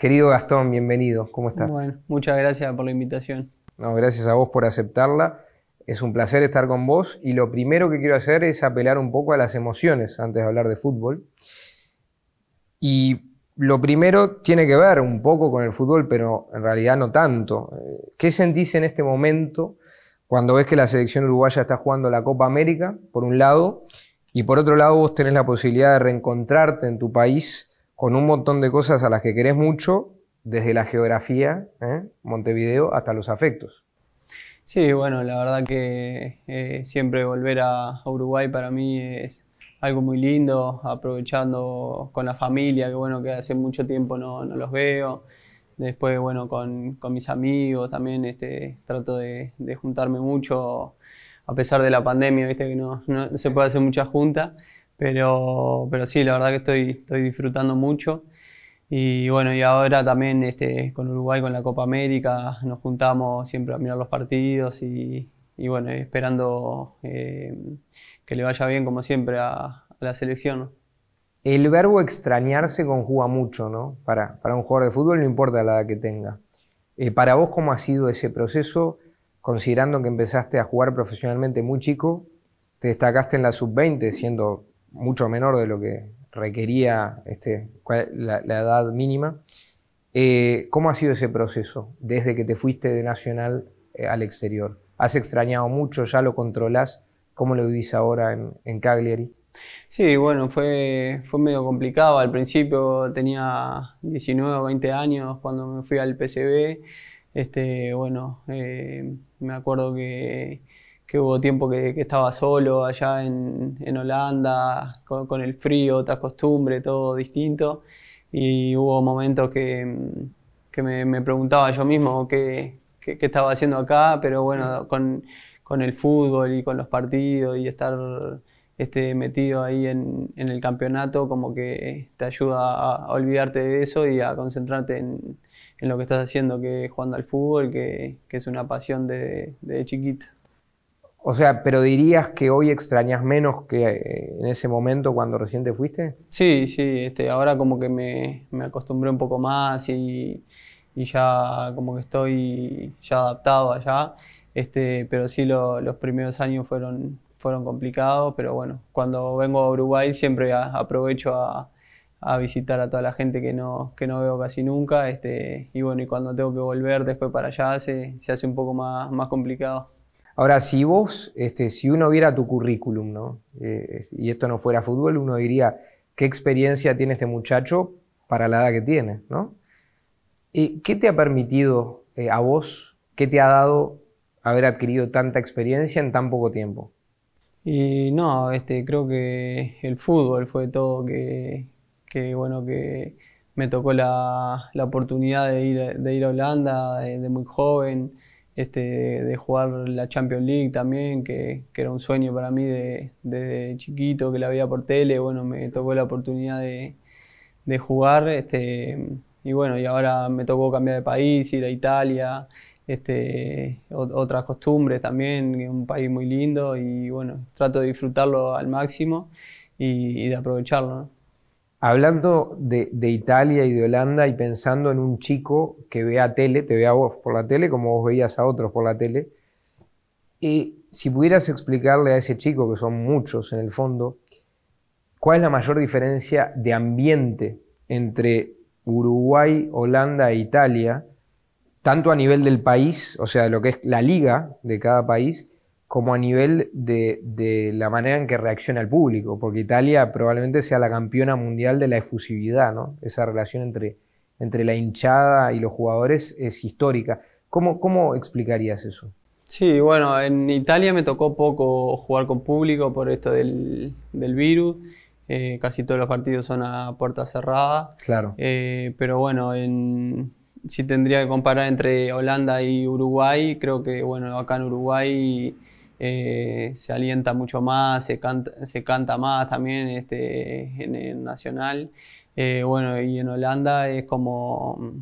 Querido Gastón, bienvenido. ¿Cómo estás? Bueno, muchas gracias por la invitación. No, gracias a vos por aceptarla. Es un placer estar con vos y lo primero que quiero hacer es apelar un poco a las emociones antes de hablar de fútbol. Y lo primero tiene que ver un poco con el fútbol, pero en realidad no tanto. Eh, ¿Qué sentís en este momento cuando ves que la selección uruguaya está jugando la Copa América, por un lado, y por otro lado vos tenés la posibilidad de reencontrarte en tu país con un montón de cosas a las que querés mucho, desde la geografía, ¿eh? Montevideo, hasta los afectos. Sí, bueno, la verdad que eh, siempre volver a, Uruguay para mí es algo muy lindo, aprovechando con la familia, que bueno, que hace mucho tiempo no, los veo. Después, bueno, con, mis amigos también este, trato de, juntarme mucho, a pesar de la pandemia, viste que no, no se puede hacer mucha junta. Pero, pero sí, la verdad que estoy, estoy disfrutando mucho. Y bueno, y ahora también este, con Uruguay, con la Copa América, nos juntamos siempre a mirar los partidos y, bueno, esperando eh, que le vaya bien como siempre a, la selección. El verbo extrañarse conjuga mucho, ¿no? Para, para, un jugador de fútbol, no importa la edad que tenga. Eh, para vos, ¿cómo ha sido ese proceso? Considerando que empezaste a jugar profesionalmente muy chico, te destacaste en la sub-20, siendo mucho menor de lo que requería este, la, edad mínima. Eh, ¿Cómo ha sido ese proceso desde que te fuiste de Nacional eh, al exterior? ¿Has extrañado mucho? ¿Ya lo controlás? ¿Cómo lo vivís ahora en, Cagliari? Sí, bueno, fue, fue medio complicado. Al principio tenía 19 o 20 años cuando me fui al PCB. Este, bueno, eh, me acuerdo que que hubo tiempo que, estaba solo allá en, Holanda, con, el frío, otras costumbres, todo distinto. Y hubo momentos que, me, preguntaba yo mismo qué, estaba haciendo acá, pero bueno, con, el fútbol y con los partidos y estar este, metido ahí en, el campeonato, como que te ayuda a, olvidarte de eso y a concentrarte en, lo que estás haciendo, que es jugando al fútbol, que, es una pasión de, de chiquito. O sea, pero dirías que hoy extrañas menos que eh, en ese momento cuando recién te fuiste? Sí, sí, este, ahora como que me, acostumbré un poco más y, ya como que estoy ya adaptado allá. Este, pero sí, los primeros años fueron, fueron complicados, pero bueno, cuando vengo a Uruguay siempre aprovecho a, visitar a toda la gente que no, que no veo casi nunca. Este, y bueno, y cuando tengo que volver después para allá se, se hace un poco más, más complicado. Ahora, si vos, este, si uno viera tu currículum, ¿no? Eh, y esto no fuera fútbol, uno diría, ¿qué experiencia tiene este muchacho para la edad que tiene? ¿no? ¿Qué te ha permitido eh, a vos, qué te ha dado haber adquirido tanta experiencia en tan poco tiempo? Y no, este, creo que el fútbol fue todo que, que bueno, que me tocó la, oportunidad de ir, de ir, a Holanda desde muy joven este, de jugar la Champions League también, que, era un sueño para mí desde de chiquito, que la veía por tele, bueno, me tocó la oportunidad de, jugar, este, y bueno, y ahora me tocó cambiar de país, ir a Italia, este, otras costumbres también, un país muy lindo, y bueno, trato de disfrutarlo al máximo y, de aprovecharlo. Hablando de, Italia y de Holanda y pensando en un chico que vea tele, te vea vos por la tele como vos veías a otros por la tele, y si pudieras explicarle a ese chico, que son muchos en el fondo, cuál es la mayor diferencia de ambiente entre Uruguay, Holanda e Italia, tanto a nivel del país, o sea, de lo que es la liga de cada país, como a nivel de, la manera en que reacciona el público, porque Italia probablemente sea la campeona mundial de la efusividad, ¿no? Esa relación entre, entre la hinchada y los jugadores es histórica. ¿Cómo, ¿Cómo explicarías eso? Sí, bueno, en Italia me tocó poco jugar con público por esto del, virus. Eh, casi todos los partidos son a puerta cerrada. Claro. Eh, pero bueno, si tendría que comparar entre Holanda y Uruguay, creo que bueno, acá en Uruguay eh, se alienta mucho más, se canta, más también este, en, el Nacional. Eh, bueno, y en Holanda es como,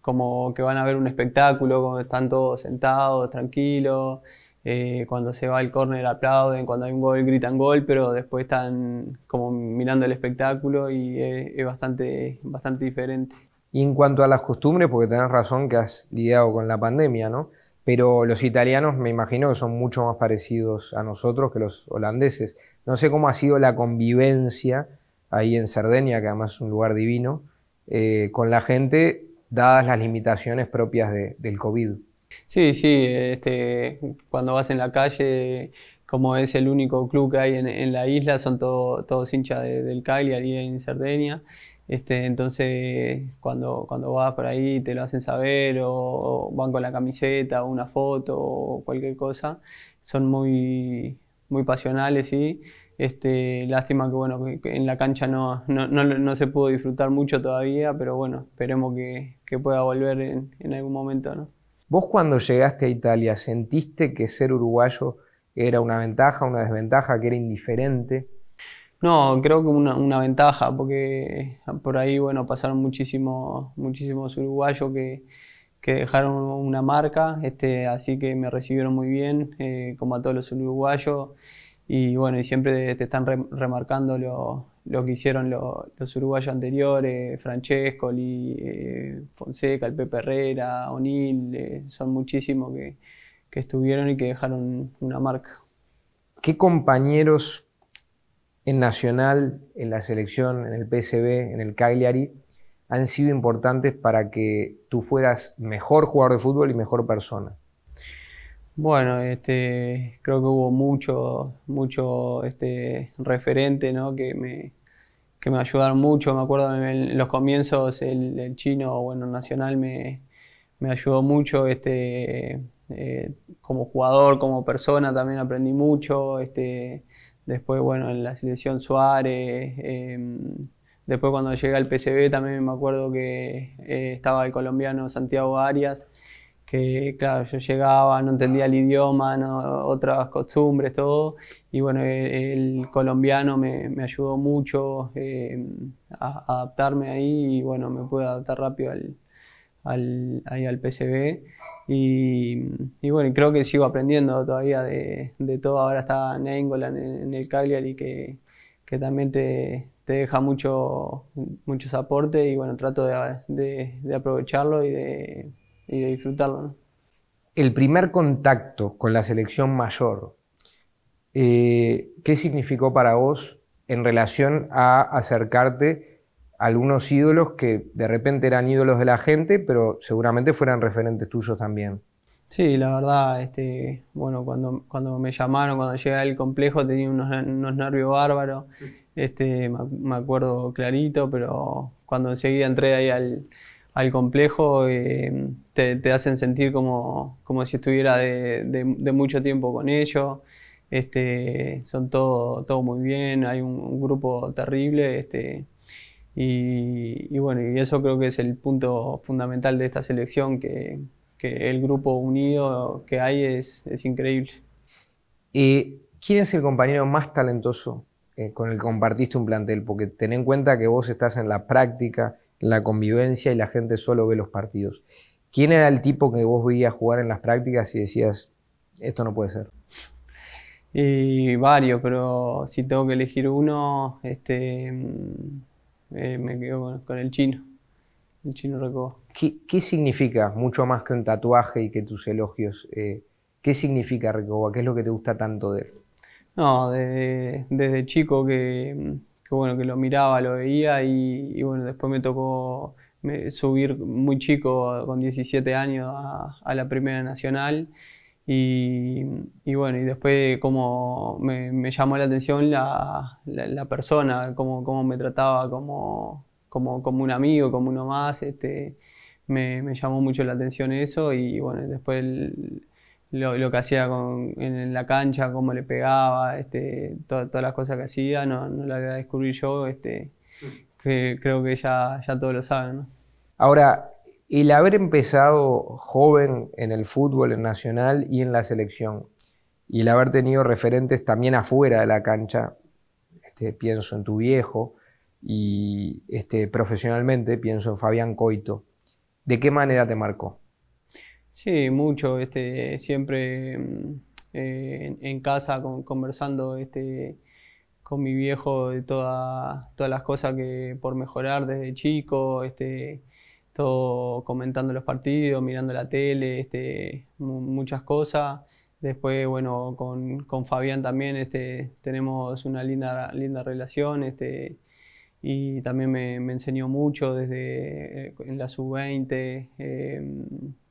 como que van a ver un espectáculo, como están todos sentados, tranquilos. Eh, cuando se va el córner aplauden, cuando hay un gol gritan gol, pero después están como mirando el espectáculo y es, bastante, bastante diferente. Y en cuanto a las costumbres, porque tenés razón que has lidiado con la pandemia, ¿no? Pero los italianos me imagino que son mucho más parecidos a nosotros que los holandeses. No sé cómo ha sido la convivencia ahí en Cerdeña, que además es un lugar divino, eh, con la gente, dadas las limitaciones propias del COVID. Sí, sí, este, cuando vas en la calle, como es el único club que hay en, la isla, son todos hinchas del Cagliari en Cerdeña. Este, entonces, cuando, cuando vas por ahí te lo hacen saber o, van con la camiseta, una foto o cualquier cosa, son muy, muy pasionales, y Este, lástima que bueno, en la cancha no, no, no, se pudo disfrutar mucho todavía, pero bueno, esperemos que, pueda volver en, en, algún momento. ¿no? ¿Vos cuando llegaste a Italia sentiste que ser uruguayo era una ventaja, una desventaja, que era indiferente? No, creo que una, ventaja, porque eh, por ahí, bueno, pasaron muchísimos, muchísimos uruguayos que, dejaron una marca, este, así que me recibieron muy bien, eh, como a todos los uruguayos, y bueno, y siempre te están remarcando lo, que hicieron los uruguayos anteriores, Francesco, eh, Fonseca, el Pepe Herrera, Onil son muchísimos que, que estuvieron y que dejaron una marca. ¿Qué compañeros en Nacional, en la selección, en el PSB, en el Cagliari, han sido importantes para que tú fueras mejor jugador de fútbol y mejor persona? Bueno, este, creo que hubo mucho, mucho este, referente ¿no? que, me, me ayudaron mucho. Me acuerdo en los comienzos el, chino, bueno, nacional me, ayudó mucho este, eh, como jugador, como persona, también aprendí mucho. Este, Después, bueno, en la selección Suárez. Em, después, cuando llegué al PCB, también me acuerdo que eh, estaba el colombiano Santiago Arias, que, claro, yo llegaba, no entendía el idioma, no, otras costumbres, todo. Y bueno, e, el, colombiano me, ayudó mucho em, a adaptarme ahí y, bueno, me pude adaptar rápido al, al, ahí al PCB. Y, bueno, creo que sigo aprendiendo todavía de, todo. Ahora está en en, en, el Cagliari que, que también te, deja mucho, muchos aportes y bueno, trato de, aprovecharlo y de, disfrutarlo. El primer contacto con la selección mayor, eh, ¿qué significó para vos en relación a acercarte algunos ídolos que de repente eran ídolos de la gente, pero seguramente fueran referentes tuyos también. Sí, la verdad, este, bueno, cuando, cuando me llamaron, cuando llegué al complejo tenía unos, nervios bárbaros, este, me, acuerdo clarito, pero cuando enseguida entré ahí al, complejo, eh, te, hacen sentir como, como si estuviera de, mucho tiempo con ellos. Este, son todo, todo muy bien, hay un, grupo terrible, este, y, bueno, y eso creo que es el punto fundamental de esta selección, que, el grupo unido que hay es, increíble. ¿Y eh, quién es el compañero más talentoso eh, con el que compartiste un plantel? Porque ten en cuenta que vos estás en la práctica, en la convivencia y la gente solo ve los partidos. ¿Quién era el tipo que vos veías jugar en las prácticas y decías, esto no puede ser? Y varios, pero si tengo que elegir uno, este... Eh, me quedo con, el chino. El chino Recoba. ¿Qué, significa, mucho más que un tatuaje y que tus elogios, eh, qué significa Recoba? ¿Qué es lo que te gusta tanto de él? No, desde, chico que, que, que lo miraba, lo veía y, bueno, después me tocó subir muy chico, con 17 años, a la Primera Nacional y, bueno, y después como me, llamó la atención la, la, persona, cómo, me trataba como, como, un amigo, como uno más. Este, me, llamó mucho la atención eso y bueno, después lo, que hacía en, la cancha, cómo le pegaba, este, todas las cosas que hacía, no, las voy a descubrir yo, este, mm. creo que ya, ya todos lo saben. Ahora, el haber empezado joven en el fútbol en Nacional y en la selección, y el haber tenido referentes también afuera de la cancha, este, pienso en tu viejo, y este, profesionalmente pienso en Fabián Coito, ¿de qué manera te marcó? Sí, mucho, este, siempre mm, eh, en, casa conversando este, con mi viejo de todas las cosas que por mejorar desde chico, este, todo comentando los partidos, mirando la tele, este, muchas cosas. Después, bueno, con, Fabián también este, tenemos una linda, linda relación este, y también me, enseñó mucho desde eh, en la sub-20. Em,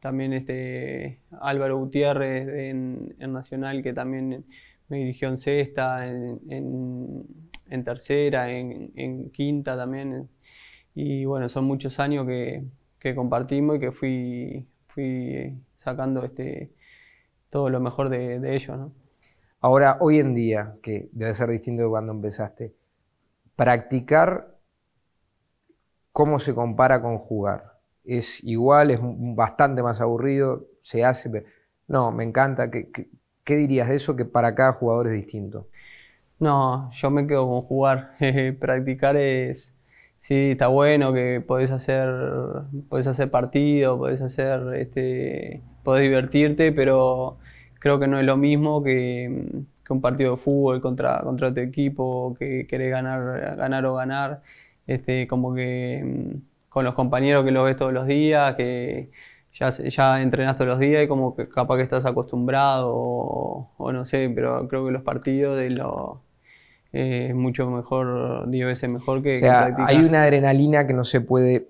también este, Álvaro Gutiérrez en, Nacional, que también me dirigió en sexta, en tercera, en, quinta también y bueno, son muchos años que, compartimos y que fui, fui sacando este, todo lo mejor de, ellos. ¿no? Ahora, hoy en día, que debe ser distinto de cuando empezaste, practicar cómo se compara con jugar. Es igual, es bastante más aburrido, se hace... No, me encanta. ¿Qué, qué, dirías de eso que para cada jugador es distinto? No, yo me quedo con jugar. Practicar es, Sí, está bueno que podés hacer, podés hacer partido, podés hacer, este, podés divertirte, pero creo que no es lo mismo que, un partido de fútbol contra, contra tu equipo, que querés ganar, ganar o ganar, este, como que mm, con los compañeros que los ves todos los días, que ya, ya entrenás todos los días y como que capaz que estás acostumbrado o, o no sé, pero creo que los partidos de los es mucho mejor, 10 veces mejor que... hay una adrenalina que no se puede,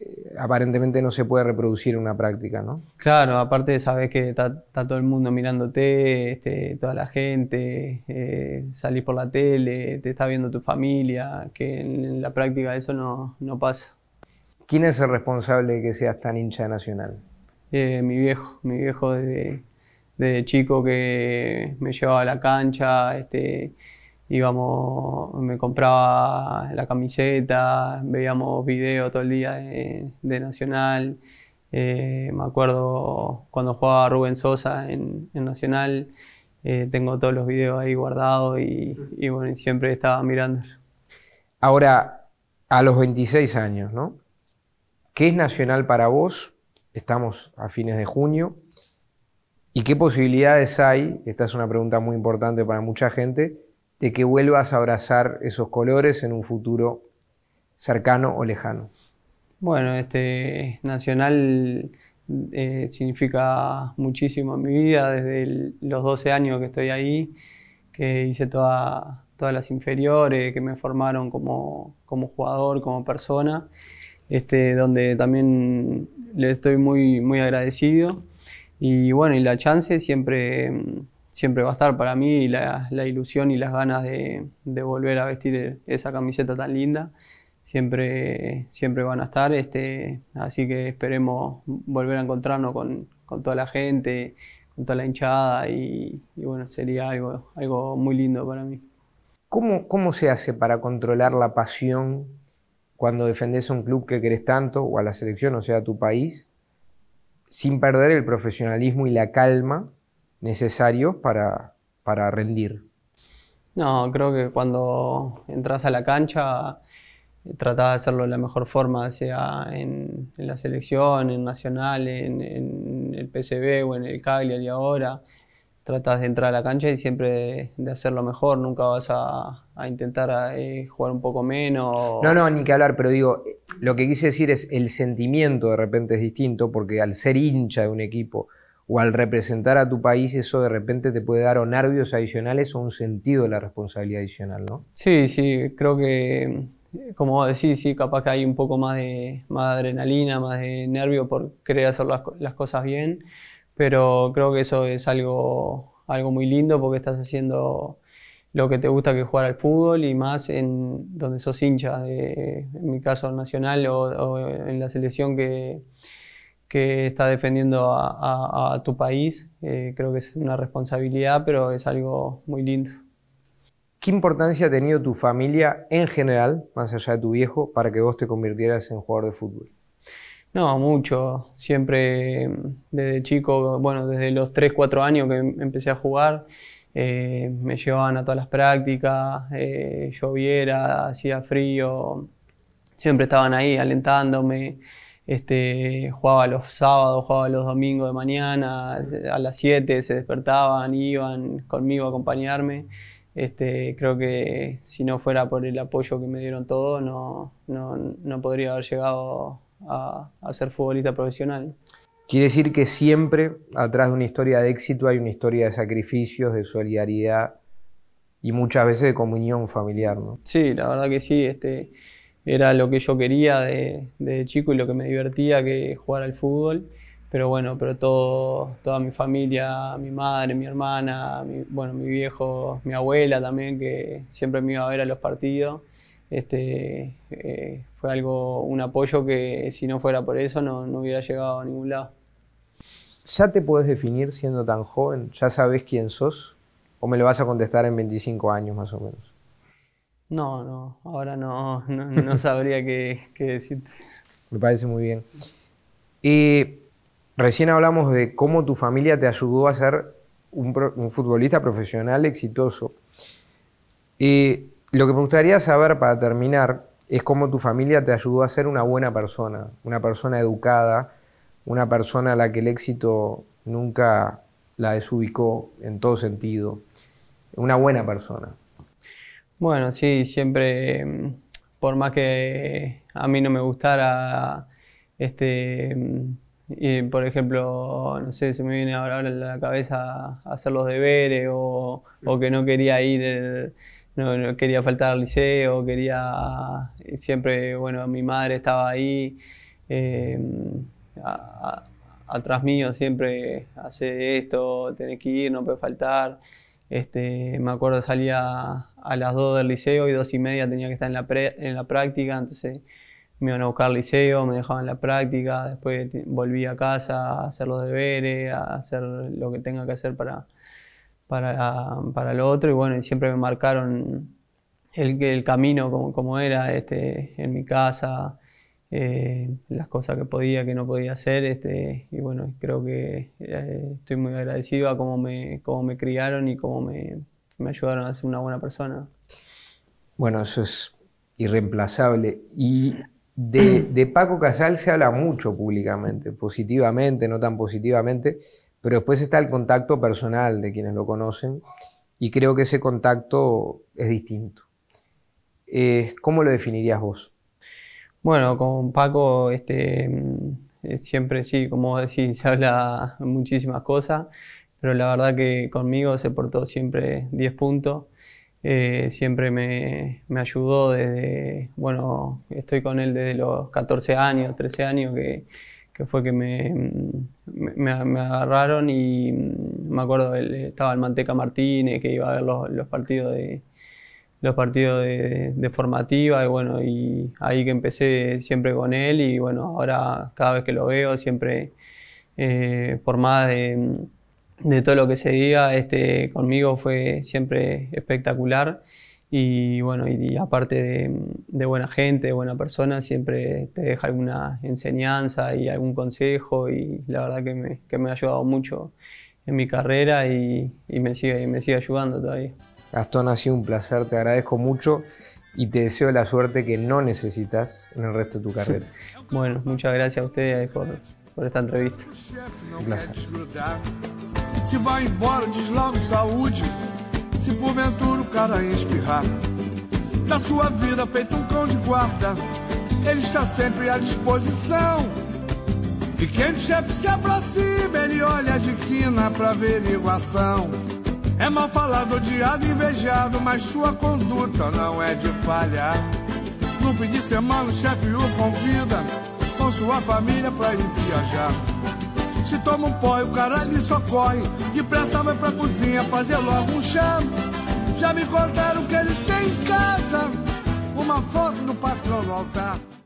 eh, aparentemente no se puede reproducir en una práctica, ¿no? Claro, aparte sabes que está, todo el mundo mirándote, este, toda la gente, salir eh, salís por la tele, te está viendo tu familia, que en, la práctica eso no, pasa. ¿Quién es el responsable de que seas tan hincha Nacional? Eh, mi viejo, mi viejo desde, desde, chico que me llevaba a la cancha, este, íbamos, me compraba la camiseta, veíamos videos todo el día de, Nacional. Eh, me acuerdo cuando jugaba Rubén Sosa en, Nacional, eh, tengo todos los videos ahí guardados y, bueno, siempre estaba mirando. Ahora, a los 26 años, ¿no? ¿Qué es Nacional para vos? Estamos a fines de junio. ¿Y qué posibilidades hay? Esta es una pregunta muy importante para mucha gente de que vuelvas a abrazar esos colores en un futuro cercano o lejano? Bueno, este Nacional eh, significa muchísimo en mi vida, desde los 12 años que estoy ahí, que hice toda, todas las inferiores, que me formaron como, como jugador, como persona, este, donde también le estoy muy, muy agradecido. Y bueno, y la chance siempre mm, siempre va a estar para mí la, la ilusión y las ganas de, volver a vestir esa camiseta tan linda. Siempre, siempre van a estar, este, así que esperemos volver a encontrarnos con, toda la gente, con toda la hinchada y, bueno, sería algo, algo muy lindo para mí. ¿Cómo, ¿Cómo se hace para controlar la pasión cuando defendes a un club que querés tanto o a la selección, o sea, a tu país, sin perder el profesionalismo y la calma Necesario para, para rendir. No, creo que cuando entras a la cancha eh, tratás de hacerlo de la mejor forma, sea en, la selección, en Nacional, en, el PCB o en el Cagliari ahora. Tratas de entrar a la cancha y siempre de, hacerlo mejor, nunca vas a, intentar eh, jugar un poco menos. No, no, ni que hablar, pero digo, lo que quise decir es el sentimiento de repente es distinto, porque al ser hincha de un equipo, o al representar a tu país, eso de repente te puede dar o nervios adicionales o un sentido de la responsabilidad adicional, ¿no? Sí, sí, creo que, eh, como vos decís, sí, capaz que hay un poco más de, más adrenalina, más de nervio por querer hacer las, cosas bien, pero creo que eso es algo, algo muy lindo porque estás haciendo lo que te gusta que jugar al fútbol y más en donde sos hincha, en mi caso nacional o en la selección que que está defendiendo a, tu país. Eh, creo que es una responsabilidad, pero es algo muy lindo. ¿Qué importancia ha tenido tu familia en general, más allá de tu viejo, para que vos te convirtieras en jugador de fútbol? No, mucho. Siempre mm, desde chico, bueno, desde los 3, 4 años que em, empecé a jugar, eh, me llevaban a todas las prácticas, lloviera, eh, hacía frío, siempre estaban ahí alentándome. Este, jugaba los sábados, jugaba los domingos de mañana, a las 7 se despertaban, iban conmigo a acompañarme. Este, creo que si no fuera por el apoyo que me dieron todos, no, no, podría haber llegado a, ser futbolista profesional. Quiere decir que siempre atrás de una historia de éxito hay una historia de sacrificios, de solidaridad y muchas veces de comunión familiar, ¿no? Sí, la verdad que sí. Este, era lo que yo quería de, chico y lo que me divertía, que jugar al fútbol. Pero bueno, pero toda mi familia, mi madre, mi hermana, mi, bueno, mi viejo, mi abuela también, que siempre me iba a ver a los partidos. Este, eh, fue algo, un apoyo que si no fuera por eso no, hubiera llegado a ningún lado. ¿Ya te puedes definir siendo tan joven? ¿Ya sabes quién sos? ¿O me lo vas a contestar en 25 años más o menos? No, no, ahora no, no, sabría qué, decirte. Me parece muy bien. Y recién hablamos de cómo tu familia te ayudó a ser un, un futbolista profesional exitoso. Y lo que me gustaría saber para terminar es cómo tu familia te ayudó a ser una buena persona, una persona educada, una persona a la que el éxito nunca la desubicó en todo sentido, una buena persona. Bueno, sí, siempre, mm, por más que a mí no me gustara, este, mm, por ejemplo, no sé, se me viene ahora a la cabeza hacer los deberes o, o que no quería ir, no, quería faltar al liceo, quería, eh, siempre, bueno, mi madre estaba ahí, eh, mm, atrás mío siempre, hace esto, tenés que ir, no puede faltar. Este, me acuerdo salía a las 2 del liceo y 2 y media tenía que estar en la, en la práctica, entonces me iban a buscar al liceo, me dejaban la práctica, después volví a casa a hacer los deberes, a hacer lo que tenga que hacer para, para, para lo otro y bueno, siempre me marcaron el, el camino como, era este, en mi casa, eh, las cosas que podía, que no podía hacer este, y bueno, creo que eh, estoy muy agradecido a cómo me, cómo me criaron y cómo me, me ayudaron a ser una buena persona. Bueno, eso es irreemplazable. Y de, Paco Casal se habla mucho públicamente, positivamente, no tan positivamente, pero después está el contacto personal de quienes lo conocen y creo que ese contacto es distinto. Eh, ¿Cómo lo definirías vos? Bueno, con Paco este, mm, eh, siempre sí, como decís, se habla muchísimas cosas pero la verdad que conmigo se portó siempre 10 puntos. Eh, siempre me, ayudó desde, bueno, estoy con él desde los 14 años, 13 años, que, fue que me, me, agarraron y mm, me acuerdo, él, estaba el Manteca Martínez, que iba a ver los, partidos de los partidos de, formativa y bueno, y ahí que empecé siempre con él y bueno, ahora cada vez que lo veo siempre, eh, por más de de todo lo que se diga, este conmigo fue siempre espectacular. Y bueno, y, aparte de, buena gente, buena persona, siempre te deja alguna enseñanza y algún consejo. Y la verdad que me, que me ha ayudado mucho en mi carrera y, me, sigue, y me sigue ayudando todavía. Gastón, ha sido un placer, te agradezco mucho y te deseo la suerte que no necesitas en el resto de tu carrera. bueno, muchas gracias a ustedes por, por esta entrevista. Un placer. Se vai embora, diz logo saúde. Se porventura o cara espirrar, da sua vida feito um cão de guarda, ele está sempre à disposição. E quem chefe se aproxima, ele olha de quina pra averiguação. É mal falado, odiado, invejado, mas sua conduta não é de falha. No fim de semana, o chefe o convida com sua família pra ir viajar. Se toma um pó e o cara ali só corre. Depressa vai pra cozinha fazer logo um chá. Já me contaram que ele tem em casa uma foto do patrão no altar.